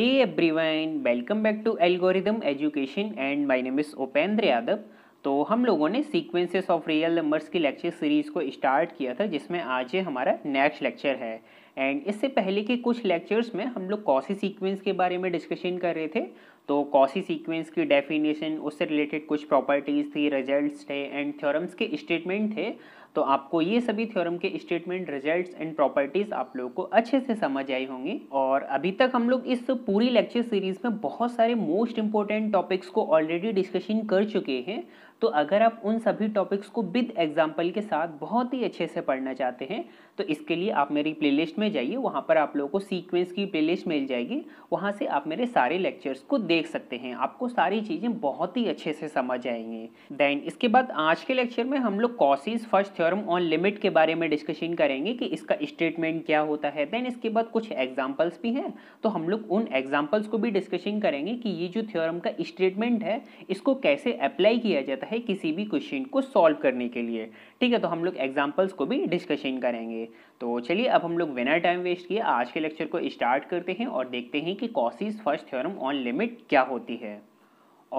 Hey everyone welcome back to Algorithm Education and my name is Upendra Yadav तो हम लोगों ने सीक्वेंसेस ऑफ रियल नंबर्स की लेक्चर सीरीज़ को स्टार्ट किया था जिसमें आज ये हमारा नेक्स्ट लेक्चर है एंड इससे पहले के कुछ लेक्चर्स में हम लोग कॉसी सीक्वेंस के बारे में डिस्कशन कर रहे थे तो कॉसी सीक्वेंस की डेफिनेशन उससे रिलेटेड कुछ प्रॉपर्टीज़ थी रिजल्ट्स थे एंड थ्योरम्स के स्टेटमेंट थे तो आपको ये सभी थ्योरम के स्टेटमेंट रिजल्ट्स एंड प्रॉपर्टीज़ आप लोगों को अच्छे से समझ आई होंगी और अभी तक हम लोग इस पूरी लेक्चर सीरीज़ में बहुत सारे मोस्ट इंपॉर्टेंट टॉपिक्स को ऑलरेडी डिस्कशन कर चुके हैं तो अगर आप उन सभी टॉपिक्स को विद एग्जाम्पल के साथ बहुत ही अच्छे से पढ़ना चाहते हैं तो इसके लिए आप मेरी प्लेलिस्ट में जाइए वहाँ पर आप लोगों को सीक्वेंस की प्लेलिस्ट मिल जाएगी वहाँ से आप मेरे सारे लेक्चर्स को देख सकते हैं आपको सारी चीज़ें बहुत ही अच्छे से समझ आएंगे देन इसके बाद आज के लेक्चर में हम लोग Cauchy's first theorem on limit के बारे में डिस्कशन करेंगे कि इसका स्टेटमेंट क्या होता है देन इसके बाद कुछ एग्जाम्पल्स भी हैं तो हम लोग उन एग्जाम्पल्स को भी डिस्कशन करेंगे कि ये जो थ्योरम का स्टेटमेंट है इसको कैसे अप्लाई किया जाता है किसी भी क्वेश्चन को सॉल्व करने के लिए ठीक है तो हम लोग एग्जाम्पल्स को भी डिस्कशन करेंगे तो चलिए अब हम लोग बिना टाइम वेस्ट किए आज के लेक्चर को स्टार्ट करते हैं और देखते हैं कि Cauchy's first theorem on limit क्या होती है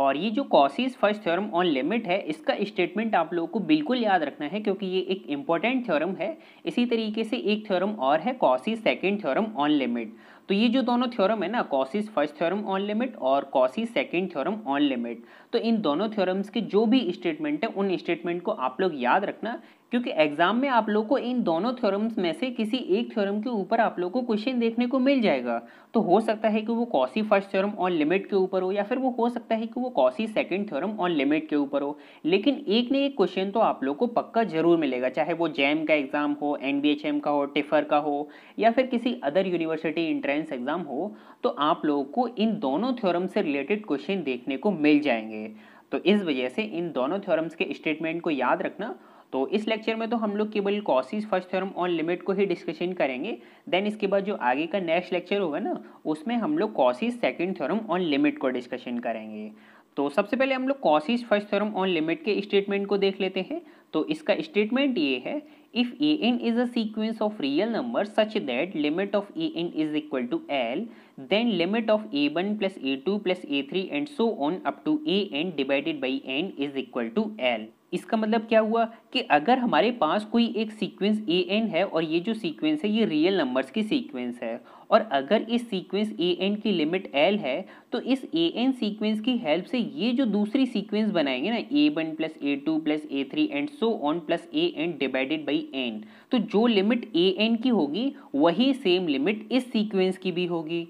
और ये जो Cauchy's first theorem on limit है इसका स्टेटमेंट आप लोगों को बिल्कुल याद रखना है क्योंकि ये एक इम्पॉर्टेंट थ्योरम है इसी तरीके से एक थ्योरम और है Cauchy's second theorem on limit तो ये जो दोनों थ्योरम है ना Cauchy's first theorem on limit और Cauchy's second theorem on limit तो इन दोनों थ्योरम्स के जो भी स्टेटमेंट है उन स्टेटमेंट को आप लोग याद रखना क्योंकि एग्जाम में आप लोग को इन दोनों थ्योरम्स में से किसी एक थ्योरम के ऊपर आप लोग को क्वेश्चन देखने को मिल जाएगा तो हो सकता है कि वो Cauchy first theorem on limit के ऊपर हो या फिर वो हो सकता है कि वो Cauchy second theorem on limit के ऊपर हो लेकिन एक ना एक क्वेश्चन तो आप लोग को पक्का जरूर मिलेगा चाहे वो जैम का एग्ज़ाम हो एन का हो टिफर का हो या फिर किसी अदर यूनिवर्सिटी इंट्रेंस एग्ज़ाम हो तो आप लोगों को इन दोनों थ्योरम से रिलेटेड क्वेश्चन देखने को मिल जाएंगे तो इस वजह से इन दोनों थ्योरम्स के स्टेटमेंट को याद रखना तो इस लेक्चर में तो हम लोग केवल Cauchy's first theorem on limit को ही डिस्कशन करेंगे देन इसके बाद जो आगे का नेक्स्ट लेक्चर होगा ना उसमें हम लोग Cauchy's second theorem on limit को डिस्कशन करेंगे तो सबसे पहले हम लोग Cauchy's first theorem on limit के स्टेटमेंट को देख लेते हैं तो इसका स्टेटमेंट ये है if a n is a sequence of real number such that limit of a n is equal to L then limit of a one plus a two plus a three and so on up to a n divided by n is equal to L इसका मतलब क्या हुआ कि अगर हमारे पास कोई एक sequence a n है और ये जो सीक्वेंस है ये रियल नंबर्स की सीक्वेंस है और अगर इस सीक्वेंस ए एन की लिमिट एल है तो इस ए एन सीक्वेंस की हेल्प से ये जो दूसरी सीक्वेंस बनाएंगे ना a one plus a two plus a three and so on plus a n divided by n तो जो लिमिट ए एन की होगी वही सेम लिमिट इस सीक्वेंस की भी होगी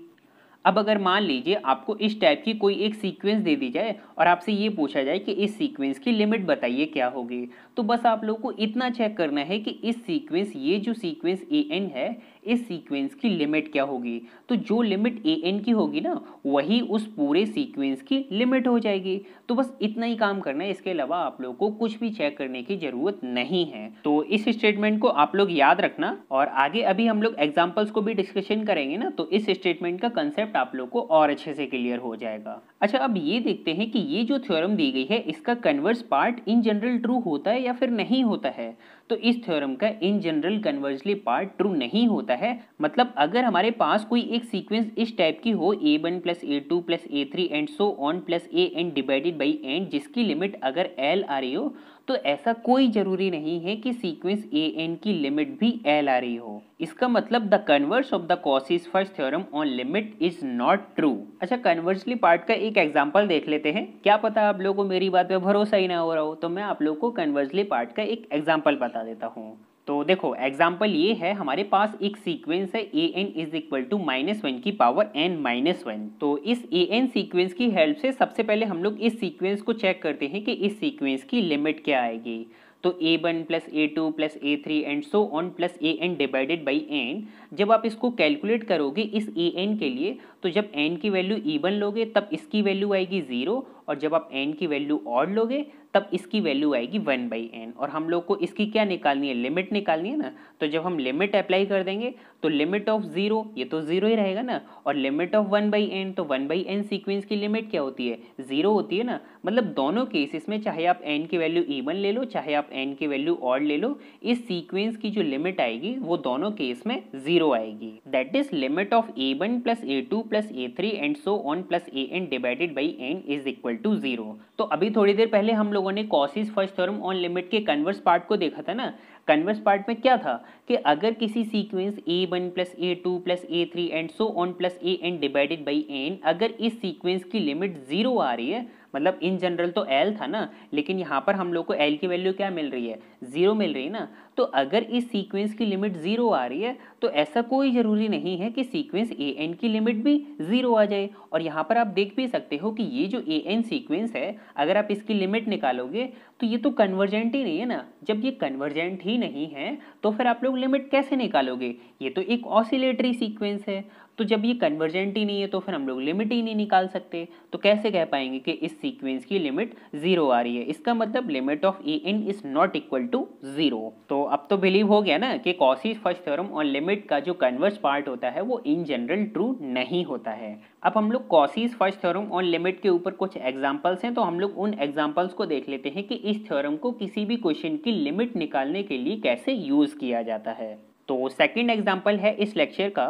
अब अगर मान लीजिए आपको इस टाइप की कोई एक सीक्वेंस दे दी जाए और आपसे ये पूछा जाए कि इस सीक्वेंस की लिमिट बताइए क्या होगी तो बस आप लोग को इतना चेक करना है कि इस सीक्वेंस ये जो सीक्वेंस ए एन है इस सीक्वेंस की लिमिट क्या होगी तो जो लिमिट ए एन की होगी ना वही उस पूरे सीक्वेंस की लिमिट हो जाएगी तो बस इतना ही काम करना है इसके अलावा आप लोगों को कुछ भी चेक करने की जरूरत नहीं है तो इस स्टेटमेंट को आप लोग याद रखना और आगे अभी हम लोग एग्जाम्पल्स को भी डिस्कशन करेंगे ना तो इस स्टेटमेंट का कंसेप्ट आप लोग को और अच्छे से क्लियर हो जाएगा अच्छा अब ये देखते हैं कि ये जो थ्योरम दी गई है इसका converse part in general true होता है या या फिर नहीं होता है तो इस थ्योरम का in general conversely part true नहीं होता है मतलब अगर हमारे पास कोई एक सीक्वेंस इस टाइप की हो a one plus a two plus a three and so on plus a n divided by n जिसकी लिमिट अगर एल आ रही हो तो ऐसा कोई ज़रूरी नहीं है कि सीक्वेंस ए एन की लिमिट भी एल आ रही हो इसका मतलब the converse of the Cauchy's first theorem on limit is not true अच्छा कन्वर्सली पार्ट का एक एग्जाम्पल देख लेते हैं क्या पता आप लोगों को मेरी बात पे भरोसा ही ना हो रहा हो तो मैं आप लोगों को कन्वर्सली पार्ट का एक एग्जाम्पल बता देता हूँ तो देखो एग्जाम्पल ये है हमारे पास एक सीक्वेंस है a n is equal to minus one की पावर एन माइनस वन तो इस ए एन सीक्वेंस की हेल्प से सबसे पहले हम लोग इस सीक्वेंस को चेक करते हैं कि इस सीक्वेंस की लिमिट क्या आएगी तो a one plus a two plus a three and so on plus a n divided by n जब आप इसको कैलकुलेट करोगे इस ए एन के लिए तो जब एन की वैल्यू ईवन लोगे तब इसकी वैल्यू आएगी ज़ीरो और जब आप एन की वैल्यू ऑड लोगे तब इसकी वैल्यू आएगी वन बाई एन और हम लोग को इसकी क्या निकालनी है लिमिट निकालनी है ना तो जब हम लिमिट अप्लाई कर देंगे तो लिमिट ऑफ ज़ीरो ये तो ज़ीरो ही रहेगा ना और limit of one by n तो वन बाई एन सीक्वेंस की लिमिट क्या होती है ज़ीरो होती है ना मतलब दोनों केसेस में चाहे आप एन की वैल्यू ईवन ले लो चाहे आप एन की वैल्यू ऑड ले लो इस सीक्वेंस की जो लिमिट आएगी वो दोनों केस में ज़ीरो आएगी that is limit of a one plus a two plus a three and so on plus a n divided by n is equal to zero तो अभी थोड़ी देर पहले हम लोगों ने Cauchy's first theorem on limit के कन्वर्स पार्ट को देखा था ना कन्वर्स पार्ट में क्या था कि अगर किसी sequence a one plus a two plus a three and so on plus a n divided by n अगर इस सीक्वेंस की लिमिट जीरो आ रही है मतलब इन जनरल तो एल था ना लेकिन यहाँ पर हम लोग को एल की वैल्यू क्या मिल रही है जीरो मिल रही है ना तो अगर इस सीक्वेंस की लिमिट ज़ीरो आ रही है तो ऐसा कोई ज़रूरी नहीं है कि सीक्वेंस ए एन की लिमिट भी ज़ीरो आ जाए और यहाँ पर आप देख भी सकते हो कि ये जो ए एन सीक्वेंस है अगर आप इसकी लिमिट निकालोगे तो ये तो कन्वर्जेंट ही नहीं है ना जब ये कन्वर्जेंट ही नहीं है तो फिर आप लोग लिमिट कैसे निकालोगे ये तो एक ऑसिलेटरी सीक्वेंस है तो जब ये कन्वर्जेंट ही नहीं है तो फिर हम लोग लिमिट ही नहीं निकाल सकते तो कैसे कह पाएंगे कि इस सीक्वेंस की लिमिट ज़ीरो आ रही है इसका मतलब limit of a n is not equal to zero तो अब तो बिलीव हो गया ना कि कॉसिस फर्स्ट थ्योरम और लिमिट का जो कन्वर्स पार्ट होता है वो इन जनरल ट्रू नहीं होता है अब हम लोग कॉसिस फर्स्ट थ्योरम और लिमिट के ऊपर कुछ एग्जांपल्स हैं तो हम लोग उन एग्जांपल्स को देख लेते हैं कि इस थ्योरम को किसी भी क्वेश्चन की लिमिट निकालने के लिए कैसे यूज़ किया जाता है तो सेकेंड एग्जाम्पल है इस लेक्चर का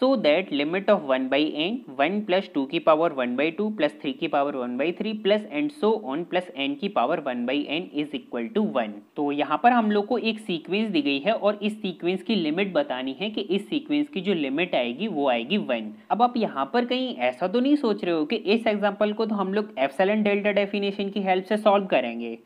so that limit of one by n one plus two की power one by two plus three की power one by three plus and so on plus n की power one by n is equal to one तो यहाँ पर हम लोग को एक सीक्वेंस दी गई है और इस सीक्वेंस की लिमिट बतानी है कि इस सीक्वेंस की जो लिमिट आएगी वो आएगी वन अब आप यहाँ पर कहीं ऐसा तो नहीं सोच रहे हो कि इस एग्जाम्पल को तो हम लोग एफसेलन डेल्टा डेफिनेशन की हेल्प से सॉल्व करेंगे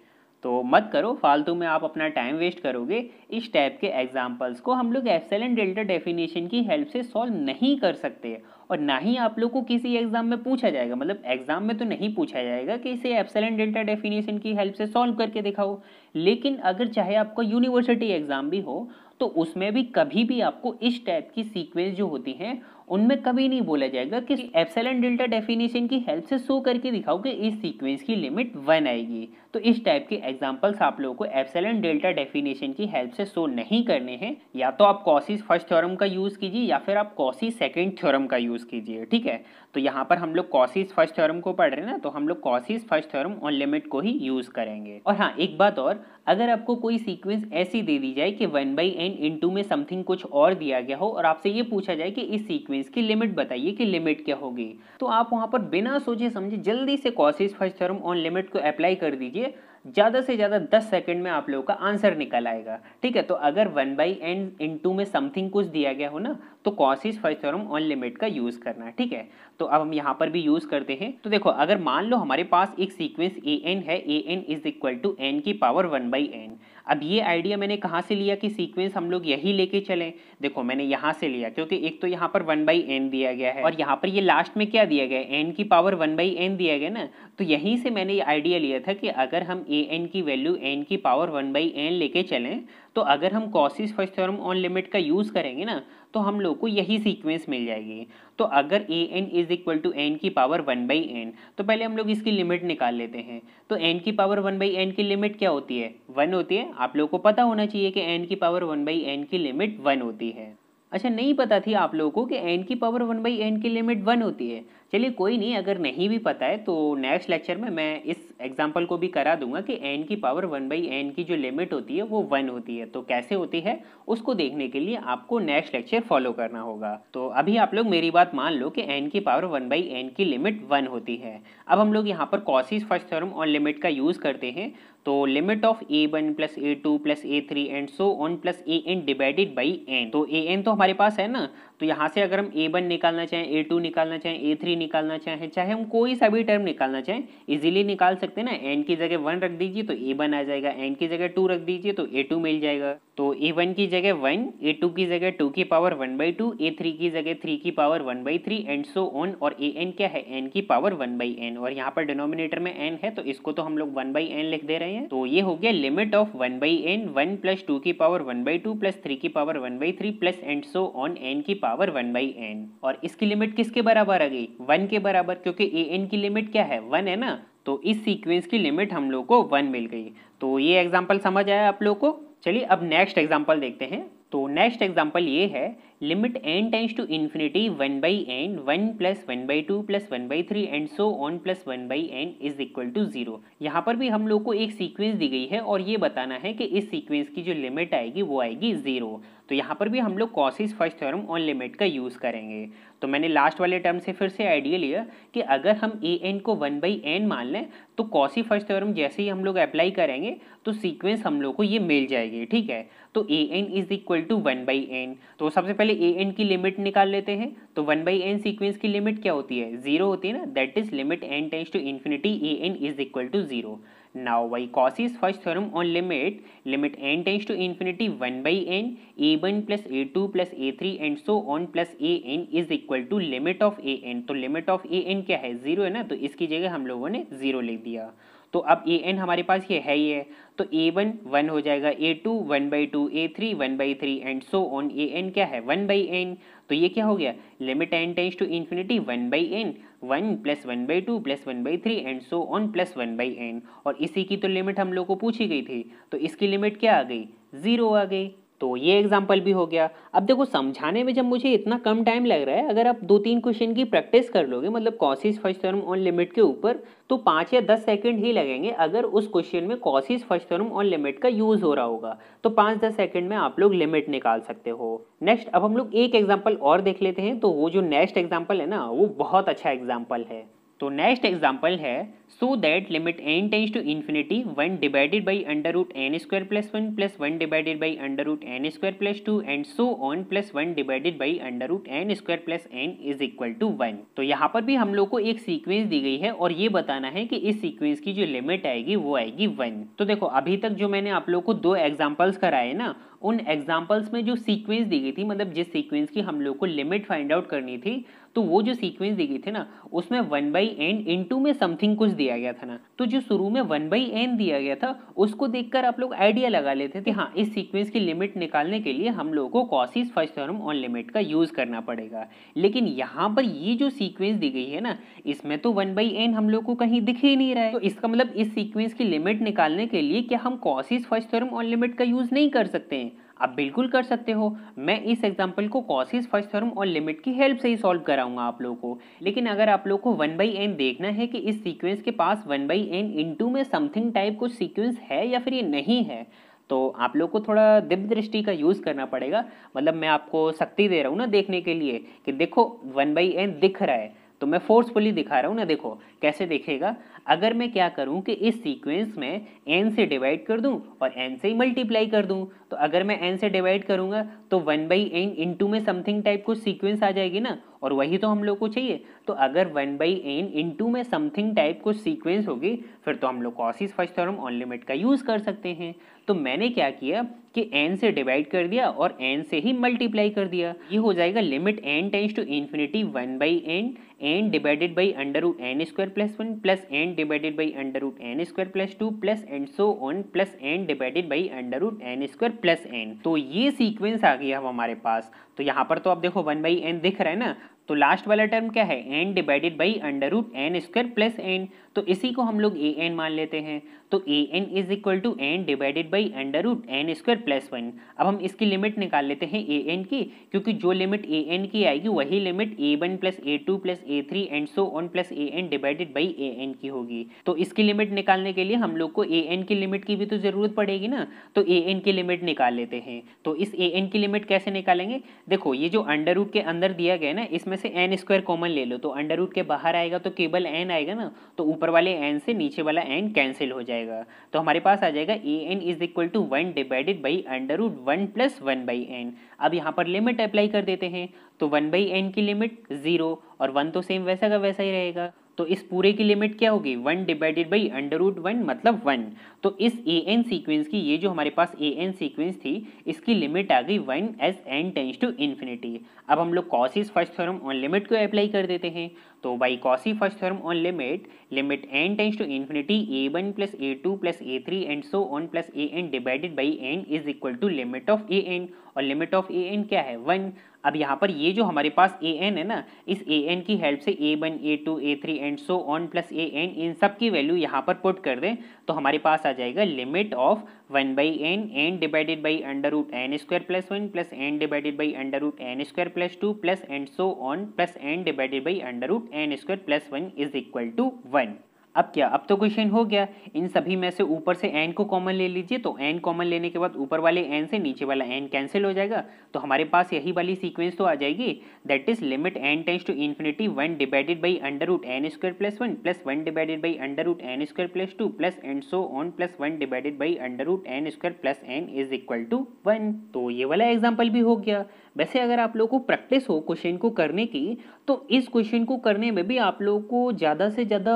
तो मत करो फालतू में आप अपना टाइम वेस्ट करोगे इस टाइप के एग्जाम्पल्स को हम लोग एप्सल एंड डेल्टा डेफिनेशन की हेल्प से सॉल्व नहीं कर सकते और ना ही आप लोग को किसी एग्जाम में पूछा जाएगा मतलब एग्जाम में तो नहीं पूछा जाएगा कि इसे एप्सल एंड डेल्टा डेफिनेशन की हेल्प से सॉल्व करके दिखाओ लेकिन अगर चाहे आपका यूनिवर्सिटी एग्जाम भी हो तो उसमें भी कभी भी आपको इस टाइप की सीक्वेंस जो होती हैं उनमें कभी नहीं बोला जाएगा कि एप्सल एंड डेल्टा डेफिनेशन की हेल्प से शो करके दिखाओ कि इस सीक्वेंस की लिमिट वन आएगी तो इस टाइप के एग्जाम्पल्स आप लोगों को एप्सलन डेल्टा डेफिनेशन की हेल्प से सो नहीं करने हैं या तो आप कॉसिस फर्स्ट थ्योरम का यूज़ कीजिए या फिर आप कॉसिस सेकेंड थ्योरम का यूज़ कीजिए ठीक है तो यहाँ पर हम लोग कॉसिस फर्स्ट थ्योरम को पढ़ रहे हैं ना तो हम लोग Cauchy's first theorem on limit को ही यूज़ करेंगे और हाँ एक बात और अगर आपको कोई सीक्वेंस ऐसी दे दी जाए कि one by n into में समथिंग कुछ और दिया गया हो और आपसे ये पूछा जाए कि इस सीक्वेंस की लिमिट बताइए कि लिमिट क्या होगी तो आप वहाँ पर बिना सोचे समझे जल्दी से Cauchy's first theorem on limit को अप्लाई कर दीजिए ज़्यादा से ज़्यादा दस सेकेंड में आप लोगों का आंसर निकल आएगा ठीक है तो अगर one by n into में समथिंग कुछ दिया गया हो ना तो Cauchy's first theorem on limit का यूज़ करना ठीक है तो अब हम यहाँ पर भी यूज़ करते हैं तो देखो अगर मान लो हमारे पास एक सीक्वेंस ए एन है a n is equal to n की पावर वन बाई एन अब ये आइडिया मैंने कहाँ से लिया कि सीक्वेंस हम लोग यही लेके चलें देखो मैंने यहाँ से लिया क्योंकि एक तो यहाँ पर वन बाई एन दिया गया है और यहाँ पर ये लास्ट में क्या दिया गया एन की पावर वन बाई एन दिया गया ना तो यहीं से मैंने ये आइडिया लिया था कि अगर हम ए एन की वैल्यू एन की पावर वन बाई एन लेके चलें तो अगर हम Cauchy's first theorem on limit का यूज़ करेंगे ना तो हम लोग को यही सीक्वेंस मिल जाएगी तो अगर a n is equal to n की पावर वन बाई एन तो पहले हम लोग इसकी लिमिट निकाल लेते हैं तो एन की पावर वन बाई एन की लिमिट क्या होती है वन होती है आप लोगों को पता होना चाहिए कि एन की पावर वन बाई एन की लिमिट वन होती है अच्छा नहीं पता थी आप लोगों को कि एन की पावर वन बाई एन की लिमिट वन होती है चलिए कोई नहीं अगर नहीं भी पता है तो नेक्स्ट लेक्चर में मैं इस एग्जाम्पल को भी करा दूंगा कि एन की पावर वन बाई एन की जो लिमिट होती है वो वन होती है तो कैसे होती है उसको देखने के लिए आपको नेक्स्ट लेक्चर फॉलो करना होगा तो अभी आप लोग मेरी बात मान लो कि एन की पावर वन बाई एन की लिमिट वन होती है अब हम लोग यहाँ पर कॉसिस फर्स्ट थर्म और लिमिट का यूज़ करते हैं तो limit of a one plus a two plus a three and so on plus a n divided by n तो ए एन तो हमारे पास है ना तो यहाँ से अगर हम ए वन निकालना चाहें ए टू निकालना चाहें ए थ्री निकालना चाहें चाहे हम कोई सा भी टर्म निकालना चाहें इजीली निकाल सकते हैं ना एन की जगह वन रख दीजिए तो ए वन आ जाएगा एन की जगह टू रख दीजिए तो ए टू मिल जाएगा तो ए वन की जगह वन ए टू की जगह टू की power one by two a three की जगह थ्री की power one by three and so on और ए एन क्या है एन की पावर वन बाई एन और यहाँ पर डिनोमिनेटर में एन है तो इसको तो हम लोग वन बाई एन लिख दे रहे हैं तो ये हो गया limit of one by n one plus two की power one by two plus three की power one by three plus and so on n की पावर वन बाई एन और इसकी लिमिट किसके बराबर आ गई वन के बराबर क्योंकि ए एन की लिमिट क्या है वन है ना तो इस सीक्वेंस की लिमिट हम लोग को वन मिल गई तो ये एग्जाम्पल समझ आया आप लोग को चलिए अब नेक्स्ट एग्जाम्पल देखते हैं तो नेक्स्ट एग्जाम्पल ये है limit n tends to infinity one by n one plus one by two plus one by three and so on plus one by n is equal to zero यहाँ पर भी हम लोग को एक सीक्वेंस दी गई है और ये बताना है कि इस सीक्वेंस की जो लिमिट आएगी वो आएगी जीरो तो यहाँ पर भी हम लोग Cauchy's first theorem on limit का यूज़ करेंगे तो मैंने लास्ट वाले टर्म से फिर से आइडिया लिया कि अगर हम ए एन को वन बाई एन मान लें तो कॉसी फर्स्ट थ्योरम जैसे ही हम लोग अप्लाई करेंगे तो सीक्वेंस हम लोग को ये मिल जाएगी ठीक है तो a n is equal to one by n तो सबसे पहले ए एन की लिमिट निकाल लेते हैं तो वन बाई एन सीक्वेंस की लिमिट क्या होती है जीरो होती है ना that is limit n tends to infinity a n is equal to zero Now by Cauchy's first theorem on limit, limit n tends to infinity 1 by n, a1 plus a2 plus a3 and so on plus a n is equal to limit of a n. तो limit of a n क्या है zero है ना तो इसकी जगह हम लोगों ने जीरो लिख दिया तो अब ए एन हमारे पास ये है ही है तो ए वन वन हो जाएगा a two one by two a three one by three and so on a n क्या है वन बाई एन तो ये क्या हो गया limit n tends to infinity one by n one plus one by two plus one by three and so on plus one by n और इसी की तो लिमिट हम लोग को पूछी गई थी तो इसकी लिमिट क्या आ गई ज़ीरो आ गई तो ये एग्जाम्पल भी हो गया अब देखो समझाने में जब मुझे इतना कम टाइम लग रहा है अगर आप दो तीन क्वेश्चन की प्रैक्टिस कर लोगे मतलब Cauchy's first theorem on limit के ऊपर तो पाँच या दस सेकंड ही लगेंगे अगर उस क्वेश्चन में Cauchy's first theorem on limit का यूज़ हो रहा होगा तो पाँच दस सेकंड में आप लोग लिमिट निकाल सकते हो नेक्स्ट अब हम लोग एक एग्जाम्पल और देख लेते हैं तो वो जो नेक्स्ट एग्जाम्पल है ना वो बहुत अच्छा एग्जाम्पल है तो नेक्स्ट एग्जाम्पल है so that limit n tends to infinity one divided by under root n square plus one plus one divided by under root n square plus two and so on plus one divided by under root n square plus n is equal to one तो यहाँ पर भी हम लोग को एक sequence दी गई है और ये बताना है कि इस सीक्वेंस की जो लिमिट आएगी वो आएगी वन तो देखो अभी तक जो मैंने आप लोग को दो एग्जाम्पल्स कराए ना उन एग्जाम्पल्स में जो सीक्वेंस दी गई थी मतलब जिस सीक्वेंस की हम लोग को लिमिट फाइंड आउट करनी थी तो वो जो सीक्वेंस दी गई थी ना उसमें वन बाई एन इनटू में समथिंग कुछ दिया गया था ना तो जो शुरू में वन बाई एन दिया गया था उसको देखकर आप लोग आइडिया लगा लेते थे हाँ इस सीक्वेंस की लिमिट निकालने के लिए हम लोगों को Cauchy's first theorem on limit का यूज़ करना पड़ेगा लेकिन यहाँ पर ये जो सीक्वेंस दी गई है ना इसमें तो वन बाई एन हम लोग को कहीं दिख ही नहीं रहा है तो इसका मतलब इस सीक्वेंस की लिमिट निकालने के लिए क्या हम Cauchy's first theorem on limit का यूज़ नहीं कर सकते हैं आप बिल्कुल कर सकते हो मैं इस एग्जाम्पल को कॉसिस फर्स्ट थर्म और लिमिट की हेल्प से ही सॉल्व कराऊंगा आप लोगों को लेकिन अगर आप लोग को वन बाई एन देखना है कि इस सीक्वेंस के पास वन बाई एन टू में समथिंग टाइप कुछ सीक्वेंस है या फिर ये नहीं है तो आप लोग को थोड़ा दिव्य दृष्टि का यूज़ करना पड़ेगा मतलब मैं आपको शक्ति दे रहा हूँ ना देखने के लिए कि देखो वन बाई एन दिख रहा है तो मैं फोर्सफुली दिखा रहा हूँ ना देखो कैसे देखेगा अगर मैं क्या करूँ कि इस सीक्वेंस में एन से डिवाइड कर दूँ और एन से ही मल्टीप्लाई कर दूँ तो अगर मैं एन से डिवाइड करूँगा तो वन बाई एन इंटू में समथिंग टाइप कुछ सीक्वेंस आ जाएगी ना और वही तो हम लोग को चाहिए तो अगर वन बाई एन इंटू में समथिंग टाइप कुछ सीक्वेंस होगी फिर तो हम लोग Cauchy's first theorem on limit का यूज़ कर सकते हैं तो मैंने क्या किया कि एन से डिवाइड कर दिया और एन से ही मल्टीप्लाई कर दिया ये हो जाएगा limit n tends to infinity one by n n divided by under root n square plus one plus n divided by under root n square plus two plus n so on plus n divided by under root n square plus n तो ये sequence आ गया हमारे पास तो यहाँ पर तो आप देखो वन बाई एन दिख रहा है ना तो लास्ट वाला टर्म क्या है n divided by under root n square plus n तो इसी को हम लोग ए एन मान लेते हैं तो a n is equal to n divided by under root n square plus one अब हम इसकी लिमिट निकाल लेते हैं ए एन की क्योंकि जो लिमिट ए एन की आएगी वही limit a one plus a two plus a three and so on plus a n divided by a n की होगी तो इसकी लिमिट निकालने के लिए हम लोग को ए एन की लिमिट की भी तो ज़रूरत पड़ेगी ना तो ए एन की लिमिट निकाल लेते हैं तो इस ए एन की लिमिट कैसे निकालेंगे देखो ये जो अंडर रूट के अंदर दिया गया ना इसमें से एन स्क्वायर कॉमन ले लो तो अंडर रूट के बाहर आएगा तो केवल एन आएगा ना तो ऊपर वाले एन से नीचे वाला एन कैंसिल हो जाएगा जाएगा तो हमारे पास आ जाएगा a n is equal to one divided by under root one plus one by n अब यहाँ पर लिमिट अप्लाई कर देते हैं तो वन बाई एन की लिमिट ज़ीरो और वन तो सेम वैसा का वैसा ही रहेगा तो इस पूरे की लिमिट क्या होगी one divided by under root one मतलब वन तो इस ए एन सीक्वेंस की ये जो हमारे पास ए एन सीक्वेंस थी इसकी लिमिट आ गई one as n tends to infinity अब हम लोग Cauchy's first theorem on limit को अप्लाई कर देते हैं तो by Cauchy first theorem on limit limit n tends to infinity a one plus a two plus a three and so on plus a n divided by n is equal to limit of a n और limit of a n क्या है one अब यहाँ पर ये जो हमारे पास ए n है ना इस ए एन की हेल्प से a one a two a three and so on plus a n इन सब की वैल्यू यहाँ पर पुट कर दें तो हमारे पास आ जाएगा limit of one by n n divided by under root n square plus one plus n divided by under root n square plus two plus and so on plus n divided by under root n square plus one is equal to one अब क्या अब तो question हो गया इन सभी में से ऊपर से एन को कॉमन ले लीजिए तो एन कॉमन लेने के बाद ऊपर वाले एन से नीचे वाला एन कैंसिल हो जाएगा तो हमारे पास यही वाली सीक्वेंस तो आ जाएगी that is limit n tends to infinity one divided by under root n square plus one plus one divided by under root n square plus two plus and so on plus one divided by under root n square plus n is equal to one तो ये वाला example भी हो गया वैसे अगर आप लोगों को प्रैक्टिस हो क्वेश्चन को करने की तो इस क्वेश्चन को करने में भी आप लोगों को ज़्यादा से ज़्यादा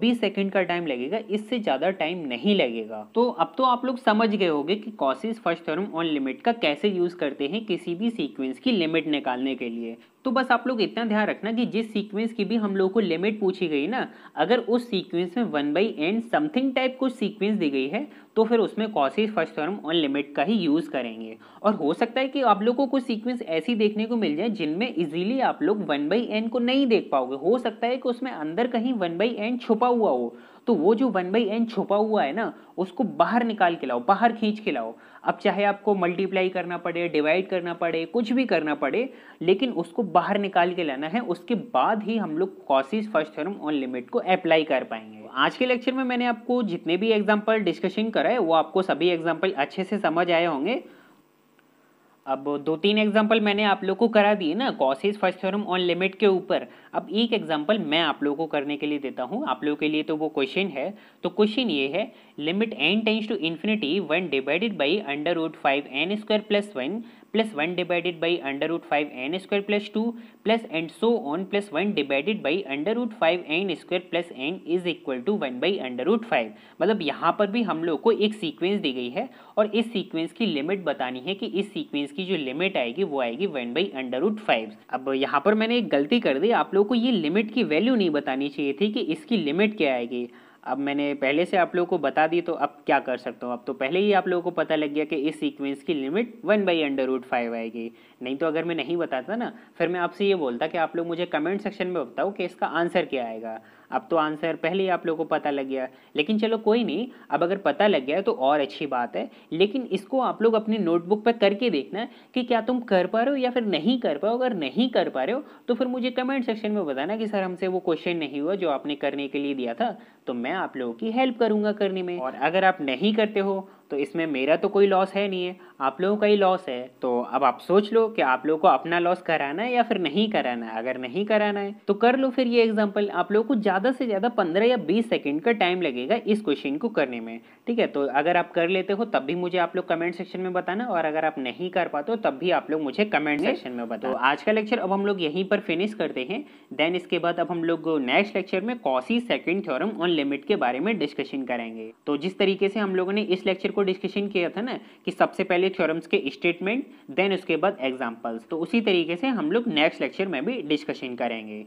बीस सेकेंड का टाइम लगेगा इससे ज़्यादा टाइम नहीं लगेगा तो अब तो आप लोग समझ गए होंगे कि Cauchy's first term on limit का कैसे यूज़ करते हैं किसी भी सीक्वेंस की लिमिट निकालने के लिए तो बस आप लोग इतना ध्यान रखना कि जिस सीक्वेंस की भी हम लोगों को लिमिट पूछी गई ना अगर उस सीक्वेंस में one by n something type कुछ सीक्वेंस दी गई है तो फिर उसमें कॉसिस फर्स्ट टर्म और लिमिट का ही यूज़ करेंगे और हो सकता है कि आप लोगों को कुछ सीक्वेंस ऐसी देखने को मिल जाए जिनमें इजीली आप लोग वन बाई एन को नहीं देख पाओगे हो सकता है कि उसमें अंदर कहीं वन बाई एन छुपा हुआ हो तो वो जो वन बाई एन छुपा हुआ है ना उसको बाहर निकाल के लाओ बाहर खींच के लाओ अब चाहे आपको मल्टीप्लाई करना पड़े डिवाइड करना पड़े कुछ भी करना पड़े लेकिन उसको बाहर निकाल के लाना है उसके बाद ही हम लोग Cauchy's first theorem on limit को अप्लाई कर पाएंगे आज के लेक्चर में मैंने आपको जितने भी एग्जाम्पल डिस्कशन कराए वो आपको सभी एग्जाम्पल अच्छे से समझ आए होंगे अब दो तीन एग्जाम्पल मैंने आप लोग को करा दिए ना Cauchy's first theorem on limit के ऊपर अब एक एग्जाम्पल मैं आप लोगों को करने के लिए देता हूँ आप लोगों के लिए तो वो क्वेश्चन है तो क्वेश्चन ये है limit n tends to infinity one divided by under root five n square plus one plus one divided by under root five n square plus two plus and so on plus one divided by under root five n square plus n is equal to one by under root five मतलब यहाँ पर भी हम लोग को एक sequence दी गई है और इस सीक्वेंस की लिमिट बतानी है कि इस सीक्वेंस की जो लिमिट आएगी वो आएगी one by under root five अब यहाँ पर मैंने एक गलती कर दी आप लोगों को ये लिमिट की वैल्यू नहीं बतानी चाहिए थी कि इसकी लिमिट क्या आएगी अब मैंने पहले से आप लोगों को बता दी तो अब क्या कर सकता हूँ अब तो पहले ही आप लोगों को पता लग गया कि इस सीक्वेंस की limit one by under root five आएगी नहीं तो अगर मैं नहीं बताता ना फिर मैं आपसे ये बोलता कि आप लोग मुझे कमेंट सेक्शन में बताओ कि इसका आंसर क्या आएगा अब तो आंसर पहले ही आप लोगों को पता लग गया लेकिन चलो कोई नहीं अब अगर पता लग गया तो और अच्छी बात है लेकिन इसको आप लोग अपनी नोटबुक पर करके देखना कि क्या तुम कर पा रहे हो या फिर नहीं कर पाओ अगर नहीं कर पा रहे हो तो फिर मुझे कमेंट सेक्शन में बताना कि सर हमसे वो क्वेश्चन नहीं हुआ जो आपने करने के लिए दिया था तो मैं आप लोगों की हेल्प करूँगा करने में और अगर आप नहीं करते हो तो इसमें मेरा तो कोई लॉस है नहीं है आप लोगों का ही लॉस है तो अब आप सोच लो कि आप लोगों को अपना लॉस कराना है या फिर नहीं कराना है अगर नहीं कराना है तो कर लो फिर ये एग्जाम्पल आप लोगों को ज़्यादा से ज़्यादा पंद्रह या बीस सेकेंड का टाइम लगेगा इस क्वेश्चन को करने में ठीक है तो अगर आप कर लेते हो तब भी मुझे आप लोग कमेंट सेक्शन में बताना और अगर आप नहीं कर पाते हो तब भी आप लोग मुझे कमेंट सेक्शन में बताओ तो आज का लेक्चर अब हम लोग यहीं पर फिनिश करते हैं देन इसके बाद अब हम लोग नेक्स्ट लेक्चर में Cauchy second theorem on limit के बारे में डिस्कशन करेंगे तो जिस तरीके से हम लोगों ने इस लेक्चर को डिस्कशन किया था ना कि सबसे पहले थ्योरम्स के स्टेटमेंट देन उसके बाद एग्जाम्पल्स तो उसी तरीके से हम लोग नेक्स्ट लेक्चर में भी डिस्कशन करेंगे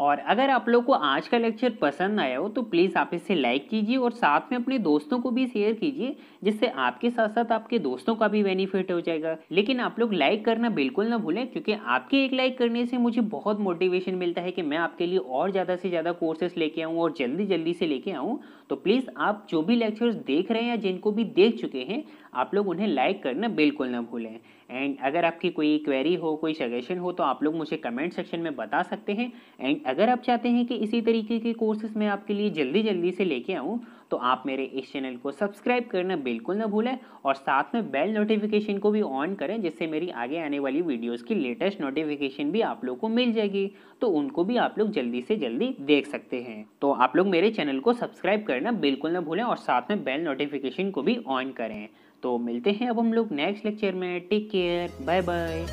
और अगर आप लोग को आज का लेक्चर पसंद आया हो तो प्लीज़ आप इसे लाइक कीजिए और साथ में अपने दोस्तों को भी शेयर कीजिए जिससे आपके साथ साथ आपके दोस्तों का भी बेनिफिट हो जाएगा लेकिन आप लोग लाइक करना बिल्कुल ना भूलें क्योंकि आपके एक लाइक करने से मुझे बहुत मोटिवेशन मिलता है कि मैं आपके लिए और ज़्यादा से ज़्यादा कोर्सेस लेके आऊँ और जल्दी जल्दी से लेके आऊँ तो प्लीज़ आप जो भी लेक्चर्स देख रहे हैं या जिनको भी देख चुके हैं आप लोग उन्हें लाइक करना बिल्कुल ना भूलें एंड अगर आपकी कोई क्वेरी हो कोई सजेशन हो तो आप लोग मुझे कमेंट सेक्शन में बता सकते हैं एंड अगर आप चाहते हैं कि इसी तरीके के कोर्सेज मैं आपके लिए जल्दी जल्दी से लेके आऊँ तो आप मेरे इस चैनल को सब्सक्राइब करना बिल्कुल ना भूलें और साथ में बेल नोटिफिकेशन को भी ऑन करें जिससे मेरी आगे आने वाली वीडियोज की लेटेस्ट नोटिफिकेशन भी आप लोग को मिल जाएगी तो उनको भी आप लोग जल्दी से जल्दी देख सकते हैं तो आप लोग मेरे चैनल को सब्सक्राइब करना बिल्कुल ना भूलें और साथ में बेल नोटिफिकेशन को भी ऑन करें तो मिलते हैं अब हम लोग नेक्स्ट लेक्चर में टेक केयर बाय बाय